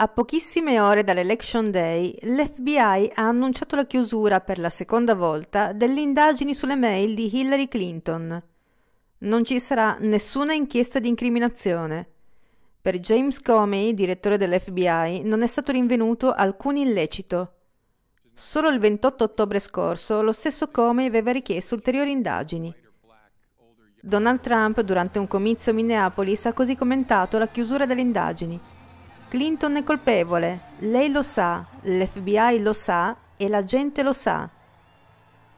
A pochissime ore dall'Election Day, l'FBI ha annunciato la chiusura per la seconda volta delle indagini sulle mail di Hillary Clinton. Non ci sarà nessuna inchiesta di incriminazione. Per James Comey, direttore dell'FBI, non è stato rinvenuto alcun illecito. Solo il 28 ottobre scorso lo stesso Comey aveva richiesto ulteriori indagini. Donald Trump, durante un comizio a Minneapolis, ha così commentato la chiusura delle indagini. Clinton è colpevole, lei lo sa, l'FBI lo sa e la gente lo sa.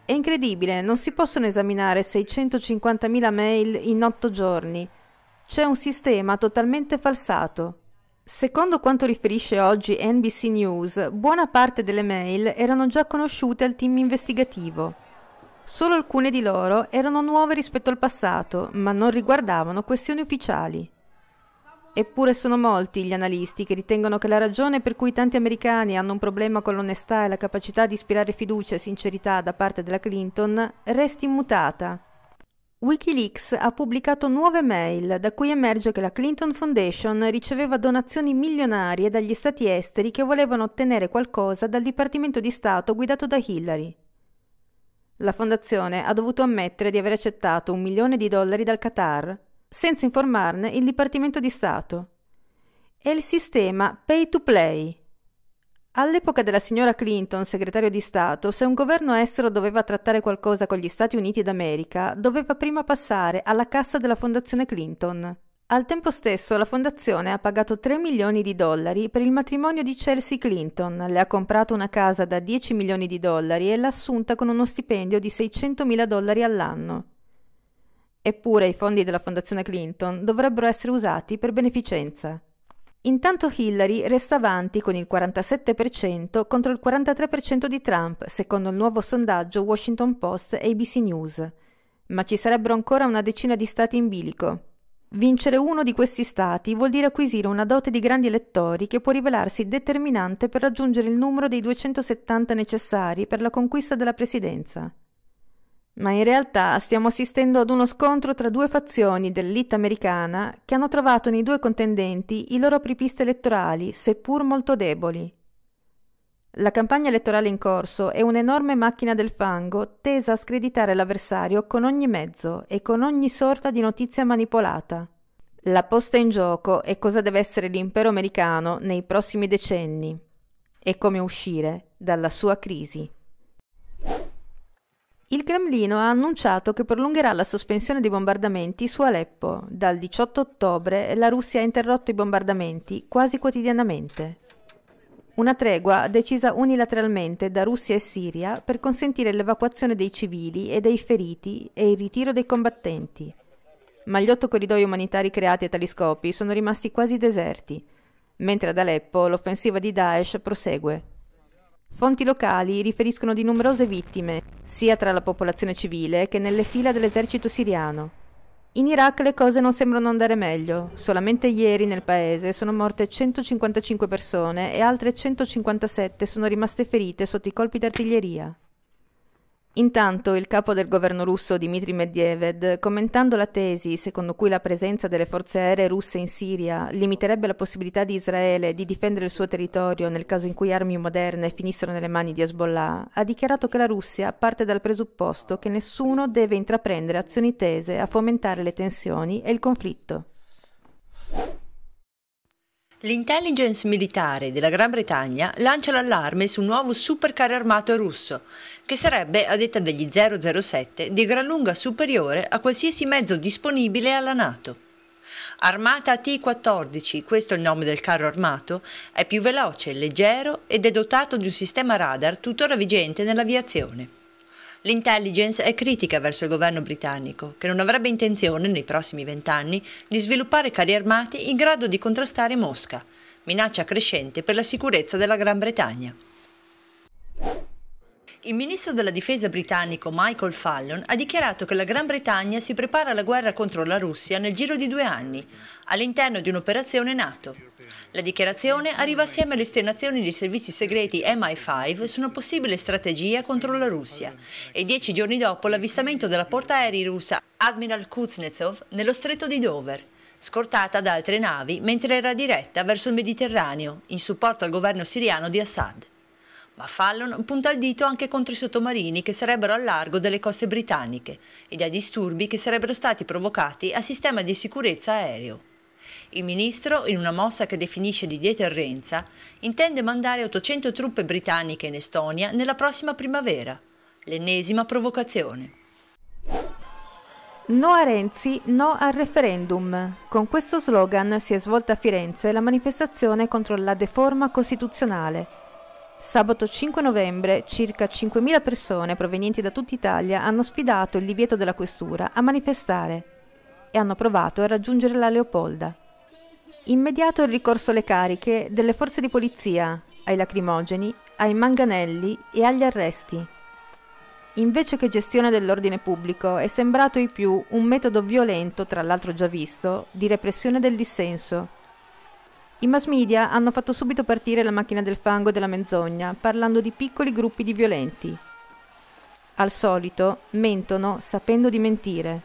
È incredibile, non si possono esaminare 650.000 mail in otto giorni. C'è un sistema totalmente falsato. Secondo quanto riferisce oggi NBC News, buona parte delle mail erano già conosciute al team investigativo. Solo alcune di loro erano nuove rispetto al passato, ma non riguardavano questioni ufficiali. Eppure sono molti gli analisti che ritengono che la ragione per cui tanti americani hanno un problema con l'onestà e la capacità di ispirare fiducia e sincerità da parte della Clinton resti immutata. Wikileaks ha pubblicato nuove mail da cui emerge che la Clinton Foundation riceveva donazioni milionarie dagli stati esteri che volevano ottenere qualcosa dal Dipartimento di Stato guidato da Hillary. La fondazione ha dovuto ammettere di aver accettato un milione di dollari dal Qatar, senza informarne il Dipartimento di Stato. E il sistema pay to play. All'epoca della signora Clinton, segretario di Stato, se un governo estero doveva trattare qualcosa con gli Stati Uniti d'America, doveva prima passare alla cassa della Fondazione Clinton. Al tempo stesso la fondazione ha pagato 3 milioni di dollari per il matrimonio di Chelsea Clinton, le ha comprato una casa da 10 milioni di dollari e l'ha assunta con uno stipendio di 600 mila dollari all'anno. Eppure i fondi della Fondazione Clinton dovrebbero essere usati per beneficenza. Intanto Hillary resta avanti con il 47% contro il 43% di Trump, secondo il nuovo sondaggio Washington Post e ABC News. Ma ci sarebbero ancora una decina di stati in bilico. Vincere uno di questi stati vuol dire acquisire una dote di grandi elettori che può rivelarsi determinante per raggiungere il numero dei 270 necessari per la conquista della presidenza. Ma in realtà stiamo assistendo ad uno scontro tra due fazioni dell'elite americana che hanno trovato nei due contendenti i loro apripiste elettorali, seppur molto deboli. La campagna elettorale in corso è un'enorme macchina del fango tesa a screditare l'avversario con ogni mezzo e con ogni sorta di notizia manipolata. La posta in gioco è cosa deve essere l'impero americano nei prossimi decenni e come uscire dalla sua crisi. Il Cremlino ha annunciato che prolungherà la sospensione dei bombardamenti su Aleppo. Dal 18 ottobre la Russia ha interrotto i bombardamenti quasi quotidianamente. Una tregua decisa unilateralmente da Russia e Siria per consentire l'evacuazione dei civili e dei feriti e il ritiro dei combattenti. Ma gli otto corridoi umanitari creati a tali scopi sono rimasti quasi deserti, mentre ad Aleppo l'offensiva di Daesh prosegue. Fonti locali riferiscono di numerose vittime, sia tra la popolazione civile che nelle fila dell'esercito siriano. In Iraq le cose non sembrano andare meglio. Solamente ieri nel paese sono morte 155 persone e altre 157 sono rimaste ferite sotto i colpi d'artiglieria. Intanto il capo del governo russo Dmitry Medvedev, commentando la tesi secondo cui la presenza delle forze aeree russe in Siria limiterebbe la possibilità di Israele di difendere il suo territorio nel caso in cui armi moderne finissero nelle mani di Hezbollah, ha dichiarato che la Russia parte dal presupposto che nessuno deve intraprendere azioni tese a fomentare le tensioni e il conflitto. L'intelligence militare della Gran Bretagna lancia l'allarme su un nuovo supercarro armato russo, che sarebbe, a detta degli 007, di gran lunga superiore a qualsiasi mezzo disponibile alla NATO. Armata T-14, questo è il nome del carro armato, è più veloce, leggero ed è dotato di un sistema radar tuttora vigente nell'aviazione. L'intelligence è critica verso il governo britannico, che non avrebbe intenzione, nei prossimi vent'anni, di sviluppare carri armati in grado di contrastare Mosca, minaccia crescente per la sicurezza della Gran Bretagna. Il ministro della difesa britannico Michael Fallon ha dichiarato che la Gran Bretagna si prepara alla guerra contro la Russia nel giro di due anni, all'interno di un'operazione NATO. La dichiarazione arriva assieme alle esternazioni dei servizi segreti MI5 su una possibile strategia contro la Russia e dieci giorni dopo l'avvistamento della portaerei russa Admiral Kuznetsov nello stretto di Dover scortata da altre navi mentre era diretta verso il Mediterraneo in supporto al governo siriano di Assad ma Fallon punta il dito anche contro i sottomarini che sarebbero al largo delle coste britanniche ed ai disturbi che sarebbero stati provocati al sistema di sicurezza aereo. Il ministro, in una mossa che definisce di deterrenza, intende mandare 800 truppe britanniche in Estonia nella prossima primavera, l'ennesima provocazione. No a Renzi, no al referendum. Con questo slogan si è svolta a Firenze la manifestazione contro la deforma costituzionale Sabato 5 novembre circa 5.000 persone provenienti da tutta Italia hanno sfidato il divieto della questura a manifestare e hanno provato a raggiungere la Leopolda. Immediato il ricorso alle cariche delle forze di polizia, ai lacrimogeni, ai manganelli e agli arresti. Invece che gestione dell'ordine pubblico è sembrato i più un metodo violento, tra l'altro già visto, di repressione del dissenso i mass media hanno fatto subito partire la macchina del fango e della menzogna, parlando di piccoli gruppi di violenti. Al solito, mentono sapendo di mentire.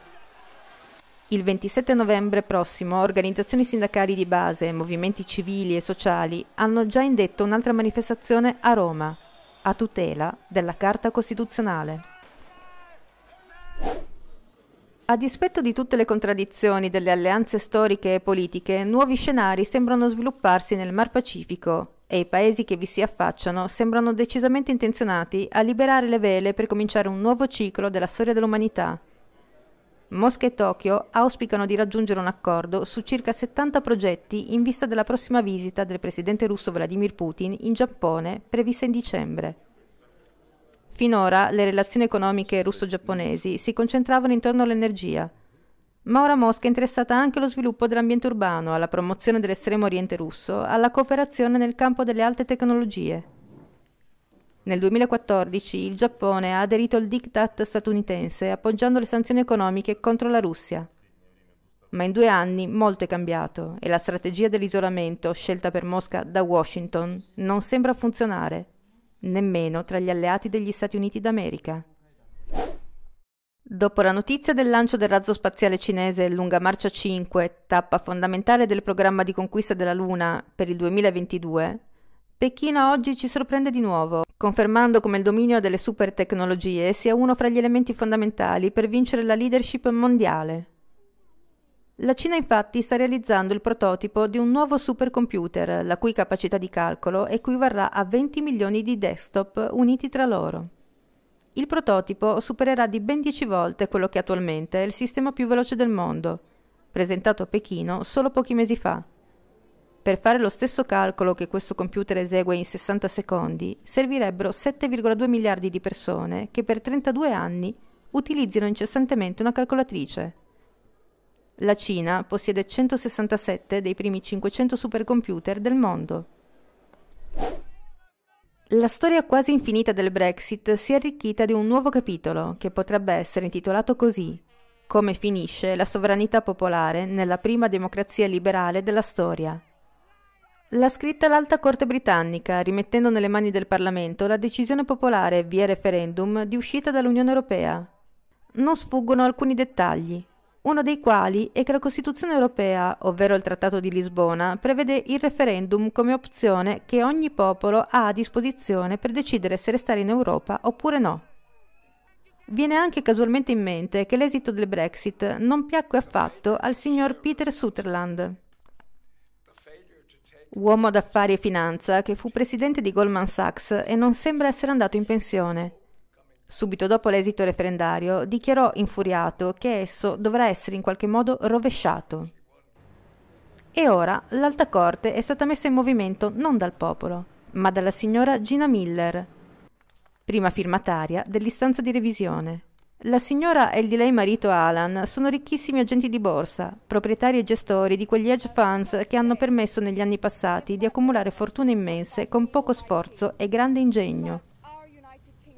Il 27 novembre prossimo organizzazioni sindacali di base, movimenti civili e sociali hanno già indetto un'altra manifestazione a Roma, a tutela della Carta Costituzionale. A dispetto di tutte le contraddizioni delle alleanze storiche e politiche, nuovi scenari sembrano svilupparsi nel Mar Pacifico e i paesi che vi si affacciano sembrano decisamente intenzionati a liberare le vele per cominciare un nuovo ciclo della storia dell'umanità. Mosca e Tokyo auspicano di raggiungere un accordo su circa 70 progetti in vista della prossima visita del presidente russo Vladimir Putin in Giappone prevista in dicembre. Finora le relazioni economiche russo-giapponesi si concentravano intorno all'energia, ma ora Mosca è interessata anche allo sviluppo dell'ambiente urbano, alla promozione dell'estremo oriente russo, alla cooperazione nel campo delle alte tecnologie. Nel 2014 il Giappone ha aderito al diktat statunitense appoggiando le sanzioni economiche contro la Russia. Ma in due anni molto è cambiato e la strategia dell'isolamento scelta per Mosca da Washington non sembra funzionare nemmeno tra gli alleati degli Stati Uniti d'America. Dopo la notizia del lancio del razzo spaziale cinese Lunga Marcia 5, tappa fondamentale del programma di conquista della Luna per il 2022, Pechino oggi ci sorprende di nuovo, confermando come il dominio delle super tecnologie sia uno fra gli elementi fondamentali per vincere la leadership mondiale. La Cina infatti sta realizzando il prototipo di un nuovo supercomputer, la cui capacità di calcolo equivarrà a 20 milioni di desktop uniti tra loro. Il prototipo supererà di ben 10 volte quello che attualmente è il sistema più veloce del mondo, presentato a Pechino solo pochi mesi fa. Per fare lo stesso calcolo che questo computer esegue in 60 secondi, servirebbero 7,2 miliardi di persone che per 32 anni utilizzino incessantemente una calcolatrice. La Cina possiede 167 dei primi 500 supercomputer del mondo. La storia quasi infinita del Brexit si è arricchita di un nuovo capitolo che potrebbe essere intitolato così Come finisce la sovranità popolare nella prima democrazia liberale della storia. L'ha scritta l'Alta Corte britannica, rimettendo nelle mani del Parlamento la decisione popolare via referendum di uscita dall'Unione Europea. Non sfuggono alcuni dettagli uno dei quali è che la Costituzione europea, ovvero il Trattato di Lisbona, prevede il referendum come opzione che ogni popolo ha a disposizione per decidere se restare in Europa oppure no. Viene anche casualmente in mente che l'esito del Brexit non piacque affatto al signor Peter Sutherland, uomo d'affari e finanza che fu presidente di Goldman Sachs e non sembra essere andato in pensione. Subito dopo l'esito referendario dichiarò infuriato che esso dovrà essere in qualche modo rovesciato. E ora l'Alta Corte è stata messa in movimento non dal popolo, ma dalla signora Gina Miller, prima firmataria dell'istanza di revisione. La signora e il di lei marito Alan sono ricchissimi agenti di borsa, proprietari e gestori di quegli hedge funds che hanno permesso negli anni passati di accumulare fortune immense con poco sforzo e grande ingegno.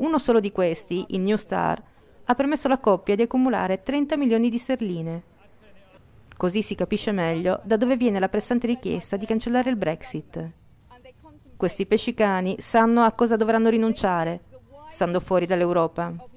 Uno solo di questi, il New Star, ha permesso alla coppia di accumulare 30 milioni di sterline. Così si capisce meglio da dove viene la pressante richiesta di cancellare il Brexit. Questi pesci cani sanno a cosa dovranno rinunciare, stando fuori dall'Europa.